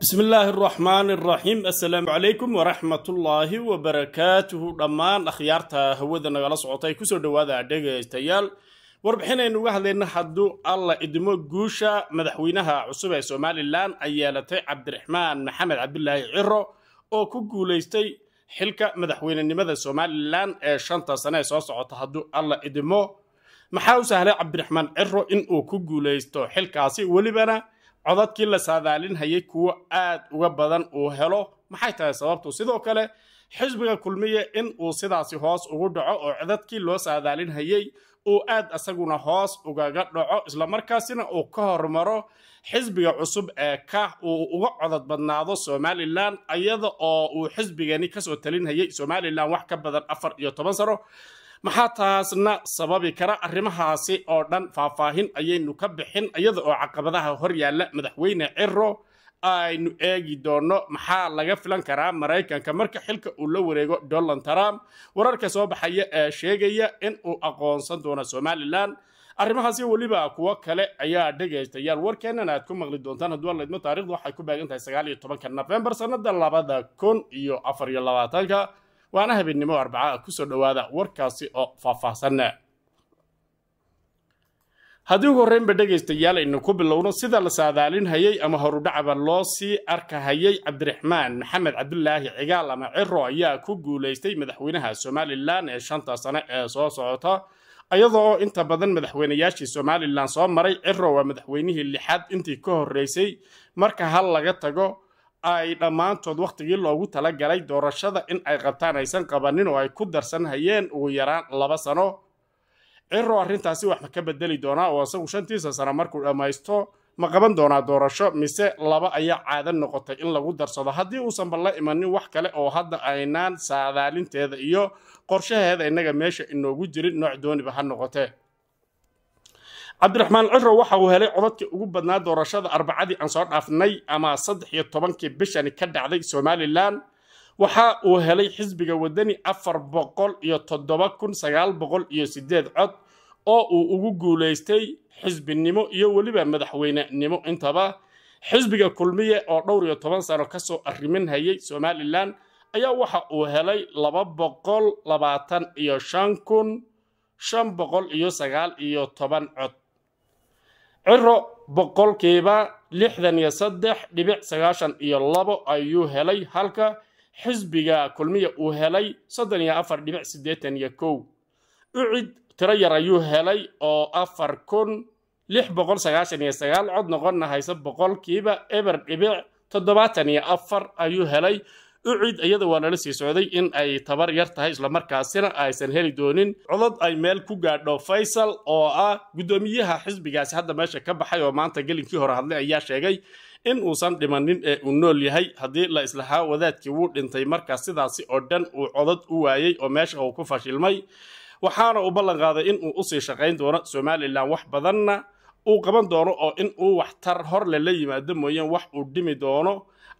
bismi illaahi araxmaan araxiim assalaamu calaykum waraxmatullaahi wabarakaatuhu dhammaan akhyaarta hawada nagala socotay kusoo dhowaada dhegaystayaal warbixinaynu uga hadlayna haddu alla idmo guusha madaxweynaha cusub ee somalilan ay yeelatay cabdiraxmaan maxamed cabdulaahi ciro oo ku guulaystay xilka madaxweynenimada somalilan ee shanta sane ee soo socota haddu alla idmo maxaa u sahlay cabdiraxmaan ciro in uu ku guulaysto xilkaasi welibana codadkii la saadaalinhayay kuwo aad uga badan uu helo maxay tahay sababtu sidoo kale xisbiga kulmiya in uu sidaasi hoos ugu dhaco oo codadkii loo saadaalinhayay uu aad asaguna hoos ugaga dhaco islamarkaasina uu ka horumaro xisbiga cusub ee ka uu uga codad badnaado somalilan iyada oo uu xisbigani kasoo talinhayay somalilan wax ka badan afar iyo toban sano maxaa taasna sababi kara arrimahaasi oo dhan faahfaahin ayaynu ka bixin iyada oo caqabadaha hor yaalla madaxweyne ciro aynu eegi doono maxaa laga filan karaa maraykanka marka xilka uu la wareego donald trump wararka soo baxaya ee sheegaya in uu aqoonsan doono somalilan arrimahaasi weliba kuwo kale ayaa dhegaystayaal warkeennan aad ku maqli doontaan hadduu alaydmo taarikhdu waxay ku beegan tahay sagaal iyo tobanka nofembar sannada labada kun iyo afar iyo labaatanka waana habeennimo arbacaa kusoo dhowaada warkaasi oo faahfaahsan haddii ugu horreynba dhegaystayaal aynu ku bilowno sida la saadaalinhayay ama horudhacba loo sii arkahayay cabdiraxmaan maxamed cabdulaahi cigaal ama ciro ayaa ku guulaystay madaxweynaha somalilan ee shanta sane ee soo socota iyadoo inta badan madaxweynayaashii somalilan soo maray ciro waa madaxweynihii lixaad intii ka horreysay marka hal laga tago ay dhammaantood wakhtigii loogu tala galay doorashada in ay qabtaan aysan qabanin oo ay ku darsan hayeen ugu yaraan laba sano ciro arrintaasi wax ka bedeli doonaa oo isagu shantiisa sano markuu dhammaysto ma qaban doonaa doorasho mise laba ayaa caadan noqotay in lagu darsado haddii uusan balla imanin wax kale oo hadda aynaan saadaalinteeda iyo qorshaheeda innaga meesha inoogu jirin nooc dooniba ha noqotee cabdiraxmaan ciro waxa uu helay codadkii ugu badnaa doorashada arbacadii aan soo dhaafnay ama saddex iyo tobankii bishani ka dhacday somalilan waxa uu helay xisbiga wadani afar boqol iyo toddoba kun sagaal boqol iyo sideed cod oo uu ugu guulaystay xisbinimo iyo weliba madaxweynenimo intaba xisbiga kulmiye oo dhowr iyo toban sano kasoo arrimin hayay somalilan ayaa waxa uu helay laba boqol labaatan iyo shan kun shan boqol iyo sagaal iyo toban cod ciro boqolkiiba lixdan iyo saddex dhibic sagaashan iyo labo ayuu helay halka xisbiga kulmiya uu helay soddon iyo afar dhibic siddeetan iyo kow ucid tiro yar ayuu helay oo afar kun lix boqol sagaashan iyo sagaal cod noqonna hayso boqolkiiba eber dhibic toddobaatan iyo afar ayuu helay ucid iyada waa nala sii socday in ay tabar yar tahay islamarkaasina aysan heli doonin codad ay meel ku gaadho faysal oo ah guddoomiyaha xisbigaasi hadda meesha ka baxay oo maanta gelinkii hore hadlay ayaa sheegay in uusan dhimanin ee uu nool yahay haddii la islahaa wadaadkii wuu dhintay markaas sidaasi oo dhan uu codad u waayey oo meesha uu ku fashilmay waxaana uu ballanqaaday in uu usii shaqayn doono somalilan wax badanna uu qaban doono oo in uu waxtar horle la yimaado mooyeen wax uu dhimi doono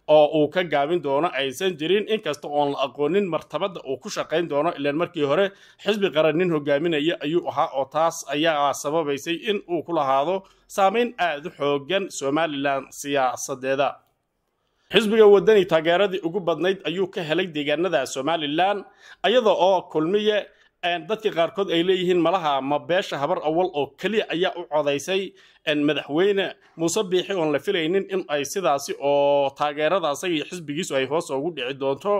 oo uu ka gaabin doono aysan jirin inkasta oon la aqoonin martabada uu ku shaqayn doono ilaan markii hore xisbi qaran nin hogaaminaya ayuu ahaa oo taas ayaa sababaysay in uu ku lahaado saamayn aad u xooggan somalilan siyaasadeeda xisbiga waddani taageeradii ugu badnayd ayuu ka helay deegaanada somalilan ayada oo kulmiye dadka qaarkood ay leeyihiin malaha ma beesha habar awal oo keliya ayaa u codaysay madaxweyne muuse biixi oon la filaynin in ay sidaasi oo taageeradaasa iyo xisbigiisu ay hoos ugu dhici doonto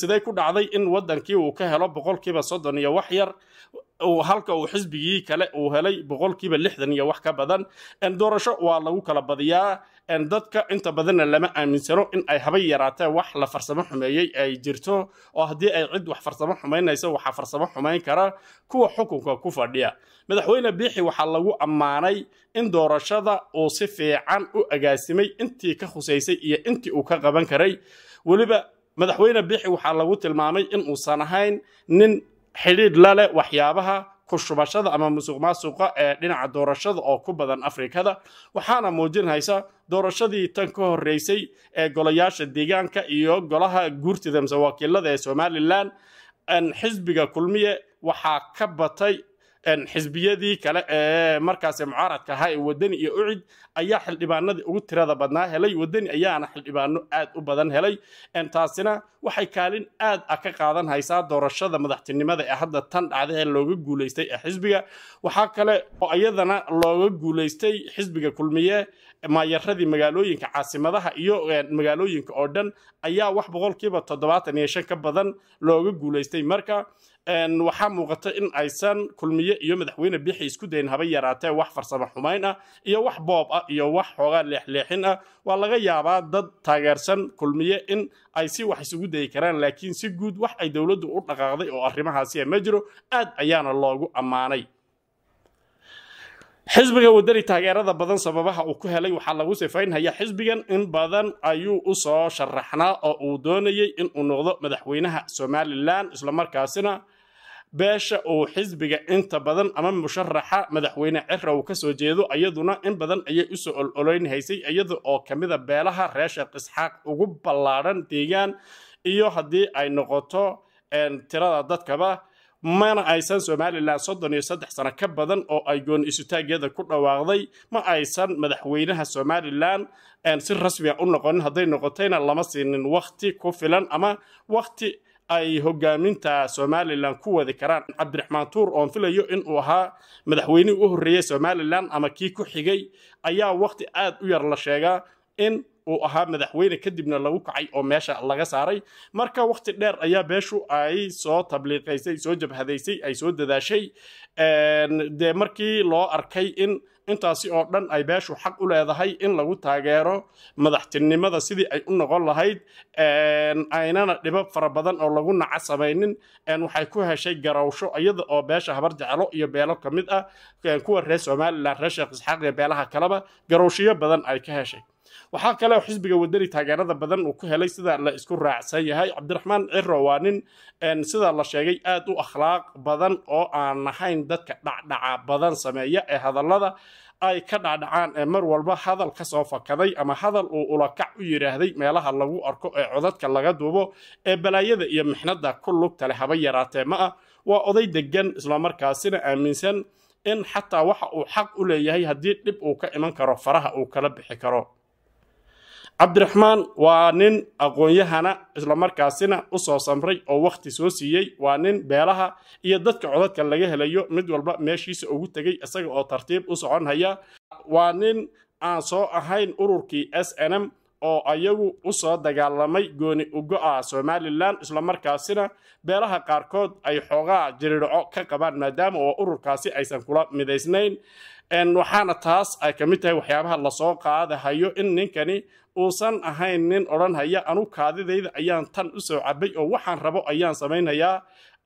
siday ku dhacday in waddankii uu ka helo boqolkiiba soddon iyo wax yar halka uu xisbigii kale uu helay boqolkiiba lixdan iyo wax ka badan doorasho waa lagu kala badiyaa dadka inta badanna lama aaminsano in ay habay yaraateen wax la farsamo xumeeyey ay jirto oo haddii ay cid wax farsamo xumaynaysa waxaa farsamo xumayn kara kuwa xukunka ku fadhiya madaxweyne biixi waxaa lagu ammaanay in doorashada uu si fiican u agaasimay intii ka husaysay iyo intii uu ka qaban karay weliba madaxweyne biixi waxaa lagu tilmaamay in uusan ahayn nin xidhiidh la leh waxyaabaha ku shubashada ama musuq maasuqa ee dhinaca doorashada oo ku badan afrikada waxaana muujinaysa doorashadii tan ka horreysay ee golayaasha deegaanka iyo golaha guurtida mise wakiilada ee somalilan xisbiga kulmiye waxaa ka batay xisbiyadii kale ee markaas mucaaradka ahaa ee wadani iyo ucid ayaa xildhibaanadii ugu tirada badnaa helay wadani ayaana xildhibaano aad u badan helay taasina waxay kaalin aad a ka qaadan haysaa doorashada madaxtinimada ee hadda tan dhacda ee looga guuleystay ee xisbiga waxaa kale oo iyadana looga guuleystay xisbiga kulmiye maayaradii magaalooyinka caasimadaha iyo magaalooyinka oo dhan ayaa wax boqolkiiba toddobaatan iyo shan ka badan looga guuleystay marka waxaa muuqata in aysan kulmiye iyo madaxweyne bixi isku dayn haba yaraatee wax farsamo xumayn ah iyo wax boob ah iyo wax xoogaa leexleexin ah waa laga yaabaa dad taageersan kulmiye in ay si wax isugu dayi karaan laakiin si guud wax ay dowladdu u dhaqaaqday oo arrimahaasi ma jiro aad ayaana loogu ammaanay xisbiga wadani taageerada badan sababaha uu ku helay waxaa lagu sifaynhayaa xisbigan in badan ayuu u soo sharaxnaa oo uu doonayay in uu noqdo madaxweynaha somalilan islamarkaasina beesha uu xisbiga inta badan ama musharaxa madaxweyne cirra uu ka soo jeedo iyaduna in badan ayay usoo ololaynhaysay iyada oo kamida beelaha reer sheekh isxaaq ugu ballaadhan deegaan iyo haddii ay noqoto tirada dadkaba mana aysan somalilan soddon iyo saddex sano ka badan oo ay gooni isutaagyada ku dhawaaqday ma aysan madaxweynaha somalilan si rasmiga ah u noqonin hadday noqotayna lama siinin wakhti ku filan ama wakti ay hogaaminta somalilan ku wadi karaan cabdiraxmaan tuur oon filayo in uu ahaa madaxweynihii u horreeyey somalilan ama kii ku xigay ayaa wakhti aad u yar la sheegaa in uu ahaa madaxweyne kadibna lagu kacay oo meesha laga saaray marka wakhti dheer ayaa beeshu ay soo tabliiqaysay soo jabhadaysay ay soo dadaashay dee markii loo arkay in intaasi oo dhan ay beeshu xaq u leedahay in lagu taageero madaxtinimada sidii ay u noqon lahayd aynana dhibab fara badan oo lagu naca samaynin waxay ku heshay garowsho iyada oo beesha habar jeclo iyo beelo ka mid ah kuwa reer somalilan reer sheekh isxaaq iyo beelaha kaleba garowshiyo badan ay ka heshay waxaa kaleo xisbiga wadani taageerada badan uu ku helay sida la isku raacsan yahay cabdiraxmaan ciro waa nin sida la sheegay aad u akhlaaq badan oo aan ahayn dadka dhacdhaca badan sameeya ee hadallada ay ka dhacdhacaan ee mar walba hadal ka soo fakaday ama hadal uu ulakac u yidhaahday meelaha lagu arko ee codadka laga duubo ee balaayada iyo mixnada ku lugtale haba yaraatee ma ah waa oday deggan islamarkaasina aaminsan in xataa waxa uu xaq u leeyahay haddii dhib uu ka iman karo faraha uu kala bixi karo cabdiraxmaan waa nin aqoon-yahana u soo samray oo wakhti soo siiyey waa nin beelaha iyo dadka codadka laga helayo mid walba meeshiisa ugu tegey isaga oo tartiib u soconhaya waa nin aan soo ahayn ururkii s n m oo ayagu u soo dagaalamay gooni ugo-a ah somalilan islamarkaasina beelaha qaarkood ay xoogaa jiridhaco ka qabaan maadaama oo ururkaasi aysan kula midaysnayn waxaana taas ay ka mid tahay waxyaabaha lasoo qaadahayo in ninkani uusan ahayn nin odhanhaya anu kaadidayda ayaan tan u soo cabay oo waxaan rabo ayaan samaynayaa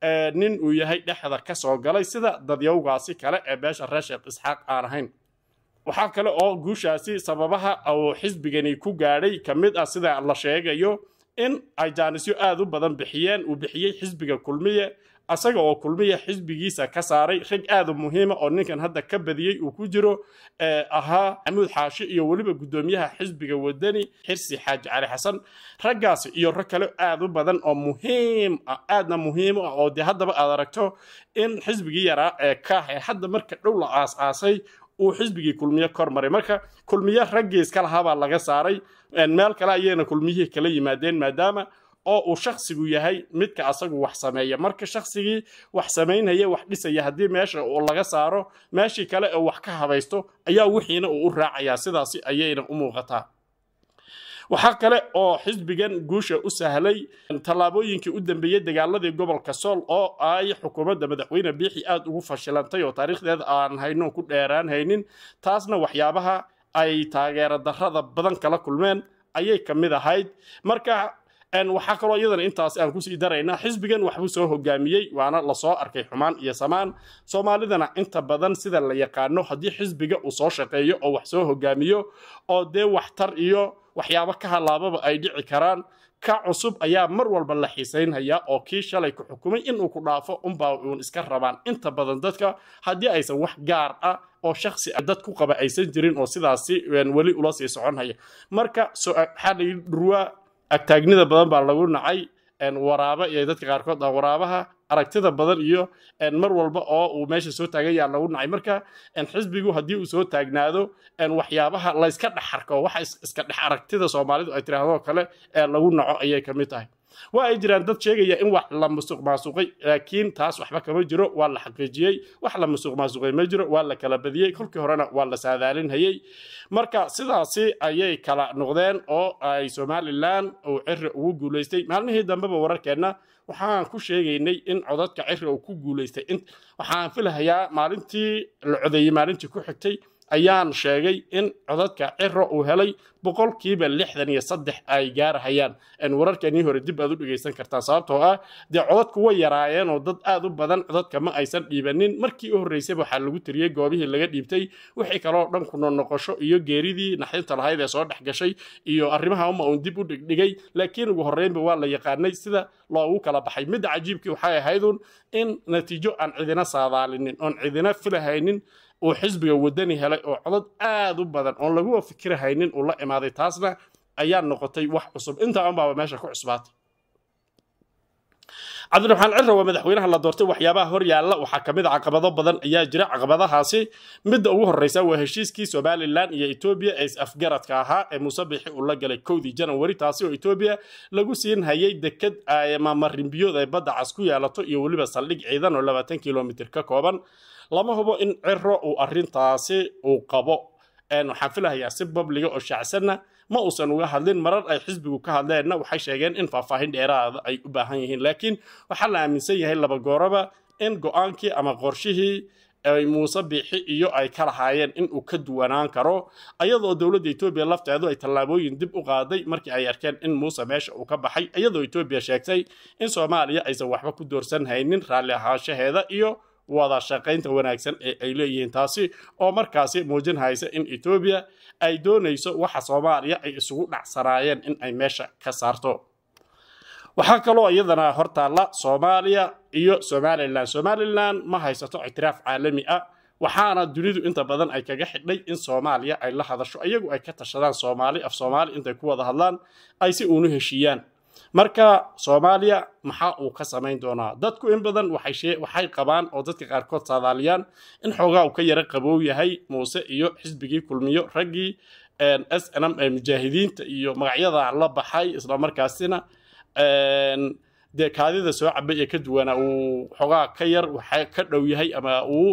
e, nin uu yahay dhexda ka soo galay sida dadyowgaasi kale ee beesha reesheekh isxaaq aan ahayn waxaa kale oo guushaasi sababaha uu xisbigani ku gaadhay ka mid ah sida la sheegayo in ay jaanisyo aad u badan bixiyeen uu bixiyey xisbiga kulmiya asaga oo kulmiya xisbigiisa ka saaray rag aad u muhiima ah oo ninkan hadda ka badiyey uu ku jiro ee ahaa maxamuud xaashi iyo weliba guddoomiyaha xisbiga wadani xirsi xaaji cali xasan raggaasi iyo rag kale aad u badan oo muhiim ah aadna muhiim ah oo dee haddaba aad aragto in xisbigii yaraa ee kaah ee hadda marka dhow la aas-aasay uu xisbigii kulmiye kor maray marka kulmiye raggii iska lahabaa laga saaray meel kale ayayna kulmiyihii kala yimaadeen maadaama oo uu shaksigu yahay midka asagu wax sameeya marka shaksigii wax samaynaya wax dhisaya haddii meesha uu laga saaro meeshii kale oo wax ka habaysto ayaa wixiina uu u raacayaa sidaasi ayayna u muuqataa waxaa kale oo xisbigan guusha u sahlay tallaabooyinkii u dambeeyey dagaaladii gobolka sool oo ay xukuumadda madaxweyne biixi aad ugu fashilantay oo taariikhdeeda aan hayno ku dheeraan haynin taasna waxyaabaha ay taageero darrada badan kala kulmeen ayay ka mid ahayd marka waxaa kaloo iyadana intaas aan kusii daraynaa xisbigan waxbuu soo hogaamiyey waana lasoo arkay xumaan iyo samaan soomaalidana inta badan sida la yaqaano haddii xisbiga uu soo shaqeeyo oo wax soo hogaamiyo oo dee waxtar iyo waxyaabo ka halaababa ay dhici karaan ka cusub ayaa mar walba la xiisaynhayaa oo kii shalay ku xukumay inuu ku dhaafo unbaa uun iska rabaan inta badan dadka haddii aysan wax gaar ah oo shaksi ah dad ku qaba aysan jirin oo sidaasi weli ula sii soconhaya marka ah, waxaa la yidhi dhurwaa agtaagnida badan baa lagu nacay waraabe iyo dadka qaarkood ah waraabaha aragtida badan iyo mar walba oo uu meesha soo taagan yaa lagu nacay marka xisbigu haddii uu soo taagnaado waxyaabaha layska arko waxa iska dhex aragtida soomaalidu ay tiraahdo kale ee lagu naco ayay ka mid tahay waa ay jiraan dad sheegaya in wax la musuq maasuqay laakiin taas waxba kama jiro waa la xaqiijiyey wax la musuq maasuqay ma jiro waa la kala badiyey kolkii horena waa la saadaalinhayey marka sidaasi ayay kala noqdeen oo ay somalilan uu ciri ugu guulaystay maalmihii dambeba wararkeenna waxaan ku sheegaynay in codadka cirri uu ku guulaystay waxaan filhayaa maalintii la codeeyey maalintii ku xigtay ayaan sheegay in codadka ciro uu helay boqolkiiba lixdan iyo saddex ay gaarahayaan wararkanii hore dib aad u dhegaysan kartaan sababtoo ah dee codadku way yaraayeenoo dad aad u badan codadka ma aysan dhiibanin markii u horreysay waxaa lagu tiriyey goobihii laga dhiibtay wixii kaloo dhan kuno noqosho iyo geeridii naxdinta lahayd ee soo dhex gashay iyo arrimaha uma uun dib u dhigdhigay laakiin ugu horreynba waa la yaqaanay sida loogu kala baxay midda cajiibkii waxay ahaydun in natiijo aan cidina saadaalinin oon cidina filahaynin uu xisbiga wadani helay oo codad aad u badan oon laguwa fikirhaynin uu la imaaday taasna ayaa noqotay wax cusub intaa unbaaba meesha ku cusbaatay cabdiraxmaan cirra waa madaxweynaha la doortay waxyaabaha hor yaalla waxaa ka mid a ah caqabado badan ayaa jira caqabadahaasi midda ugu horreysa waa heshiiskii somalilan iyo etoobiya ee is-afgaradka ahaa ee muuse biixi uu la galay kowdii janawari taasi oo etoobiya lagu siin hayay deked eh, maamarinbiyood ay badda cas ku yaalato iyo weliba saldhig ciidan oo labaatan kilomitir ka kooban lama hubo in ciro uu arintaasi uu qabo waxaan filahayaa si babliga oo shaacsanna ma uusan uga hadlin marar ay xisbigu ka hadleenna waxay sheegeen in faahfaahin dheeraada ay u baahan yihiin laakiin waxaa la aaminsan yahay laba gooraba in go'aankii ama qorshihii ay muuse biixi iyo ay ka lahaayeen in uu ka duwanaan karo ayadoo dowladda etoobiya lafteedu ay tallaabooyin dib u qaaday markii ay arkeen in muuse meesha uu ka baxay iyadoo etoobiya sheegtay in soomaaliya aysan waxba ku doorsan haynin raalli ahaanshaheeda iyo wada shaqaynta wanaagsan ee ay leeyihiin taasi oo markaasi muujinhaysa in etoobiya ay doonayso waxa soomaaliya ay isugu dhacsanaayeen in ay meesha ka saarto waxaa kaloo iyadana hortaalla soomaaliya iyo somalilan somalilan ma haysato ictiraaf caalami ah waxaana dunidu inta badan ay kaga xidhay in soomaaliya ay la hadasho iyagu ay ka tashadaan soomaali af soomaali intay ku wada hadlaan ay si uunu heshiiyaan marka soomaaliya maxaa uu ka samayn doonaa dadku in badan waxay qabaan oo dadka qaarkood saadaaliyaan in xoogaa uu ka yara qabow yahay muuse iyo xisbigii kulmiyo raggii s nm ee mujaahidiinta iyo magacyada la baxay isla markaasina dee kaadida soo cabay ee ka duwana uu xoogaa ka yar waxa ka dhow yahay ama uu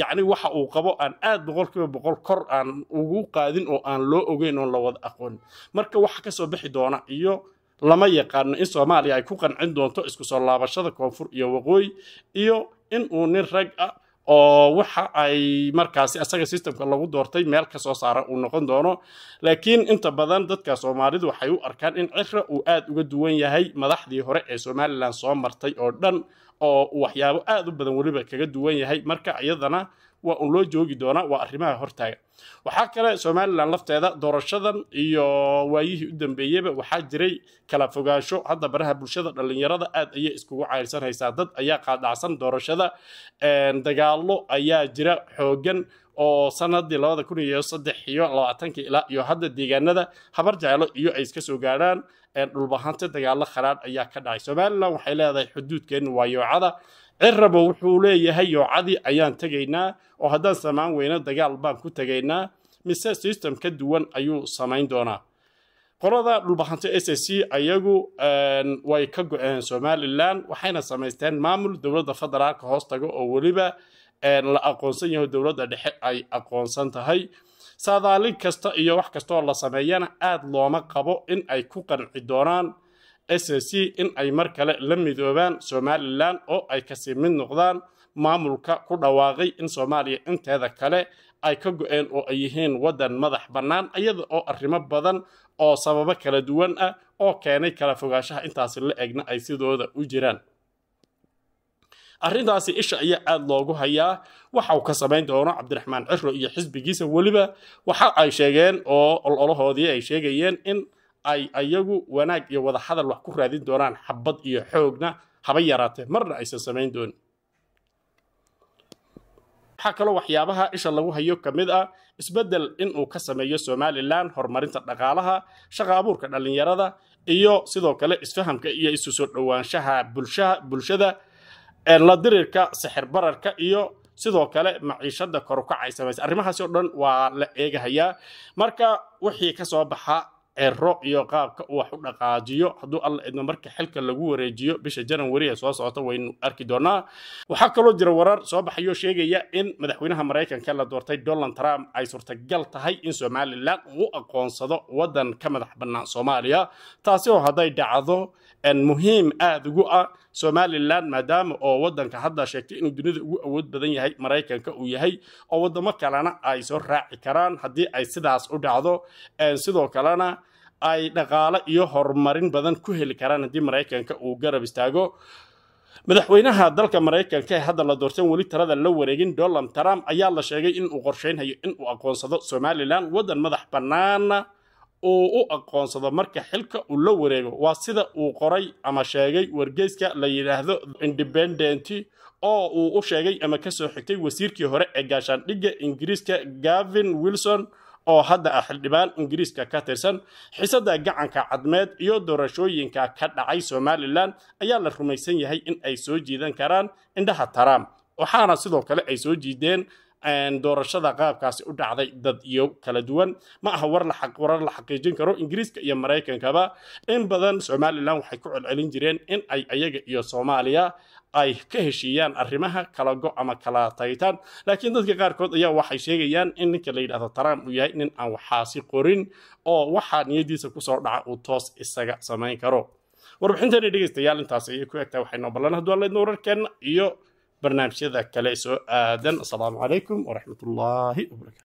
yacni waxa uu qabo aan aad boqolkiiba boqol kor aan ugu qaadin oo aan loo ogeyn oon la wada aqoonin marka waxa ka soo bixi doona iyo lama yaqaano in soomaaliya ay ku qancin doonto isku soo laabashada koonfur iyo waqooyi iyo in uu nin rag ah oo waxa ay markaasi asaga sistamka lagu doortay meel ka soo saara uu noqon doono laakiin inta badan dadka soomaalidu waxay u arkaan in cirra uu aada uga duwan yahay madaxdii hore ee somalilan soo martay oo dhan oo waxyaabo aada u badan weliba kaga duwan yahay marka iyadana waa un loo joogi doonaa waa arrimaha hortaaga waxaa kale somalilan lafteeda doorashadan iyo waayihii u dambeeyeyba waxaa jiray kala fogaansho hadda baraha bulshada dhallinyarada aad ayay iskugu cayrsanhaysaa dad ayaa qaadacsan doorashada dagaalo ayaa jira xooggan oo sanadii labada kun iyo saddex iyo labaatanka ilaa iyo hadda deegaanada habar jeclo iyo ay iska soo gaadhaan dhulbahante dagaalo khalaadh ayaa ka dhacay somalilan waxay leedahay xuduudkeeni waayoocada cirabo wuxuu leeyahay oo cadi ayaan tegaynaa oo haddaan samaan weyno dagaal baan ku tegaynaa mise system ka duwan ayuu samayn doonaa qolada dhulbaxanto s c ayagu way ka go-een somalilan waxayna samaysteen maamul dowladda federaalka hoos taga oo weliba la aqoonsan yaho dowladda dhexe ay aqoonsan tahay saadaalin kasta iyo wax kastaoo la sameeyana aad looma qabo in ay ku qanci doonaan s in ay mar kale la midoobaan somalilan oo ay kasii mid noqdaan maamulka ku dhawaaqay in soomaaliya inteeda kale ay ka go'een oo ay yihiin waddan madax bannaan iyada oo arrimo badan oo sababo kala duwan ah oo keenay kala fogaashaha intaasi la egna ay sidooda u jiraan arrintaasi isha ayaa aada loogu hayaa waxa uu ka samayn doono cabdiraxmaan ciro iyo xisbigiisa weliba waxa ay sheegeen oo ololahoodii ay sheegayeen in ay ayagu wanaag iyo wadahadal wax ku raadin doonaan xabad iyo xoogna haba yaraatee marna aysan samayn doonin waxaa kaloo waxyaabaha isha lagu hayo ka mid ah isbeddel inuu ka sameeyo somalilan horumarinta dhaqaalaha shaqa abuurka dhallinyarada iyo sidoo kale isfahamka iyo isu soo dhowaanshaha bulshada la diriirka sixir bararka iyo sidoo kale maciishada kor u kacay samaysa arrimahaasi oo dhan waa la eegahayaa marka wixii ka soo baxa ero iyo qaabka uu wax u dhaqaajiyo hadduu alla idmo marka xilka lagu wareejiyo bisha janawari ee soo socota waynu arki doonaa waxaa kaloo jira warar soo baxayo sheegaya in madaxweynaha maraykanka la doortay donald trump ay suurtagal tahay in somalilan uu aqoonsado waddan ka madax bannaan soomaaliya taasi oo hadday dhacdo muhiim aada ugu ah somalilan maadaama oo waddanka hadda sheegtay inuu dunida ugu awood badan yahay maraykanka uu yahay oo waddamo kalena ay soo raaci karaan haddii ay sidaas u dhacdo sidoo kalena ay dhaqaale iyo horumarin badan ku heli karaan haddii maraykanka uu garab istaago madaxweynaha dalka maraykanka ee hadda la doorteen weli talada la wareegin donald trump ayaa la sheegay in uu qorshaynhayo in uu aqoonsado somalilan waddan madax bannaana uu u aqoonsado marka xilka uu la wareego waa sida uu qoray ama sheegay wargeyska la yidhaahdo independent oo uu u sheegay ama ka soo xigtay wasiirkii hore ee gaashaandhigga ingiriiska gavin wilson oo hadda ah xildhibaan ingiriiska ka tirsan xisada gacanka cadmeed iyo doorashooyinka ka dhacay somalilan ayaa la rumaysan yahay in ay soo jiidan karaan indhaha trump waxaana sidoo kale ay soo jiideen doorashada qaabkaasi u dhacday dad iyo kala duwan ma aha warar la xaqiijin karo ingiriiska iyo maraykankaba in badan somalilan waxay ku celcelin jireen in ay ayaga iyo soomaaliya ay ka heshiiyaan arrimaha kala go ama kala taytaan laakiin dadka qaarkood ayaa waxay sheegayaan in ninka la yidhahdo trump uu yahay nin aan waxaasi qorin oo waxaa niyadiisa kusoo dhaca uu toos isaga samayn karo warbixinteeni dhegeystayaal intaas ayay ku egtahay waxay noo ballan hadduu leedna wararkeenna iyo barnaamijyada kale soo aadan asalaamu calaykum waraxmat ullaahi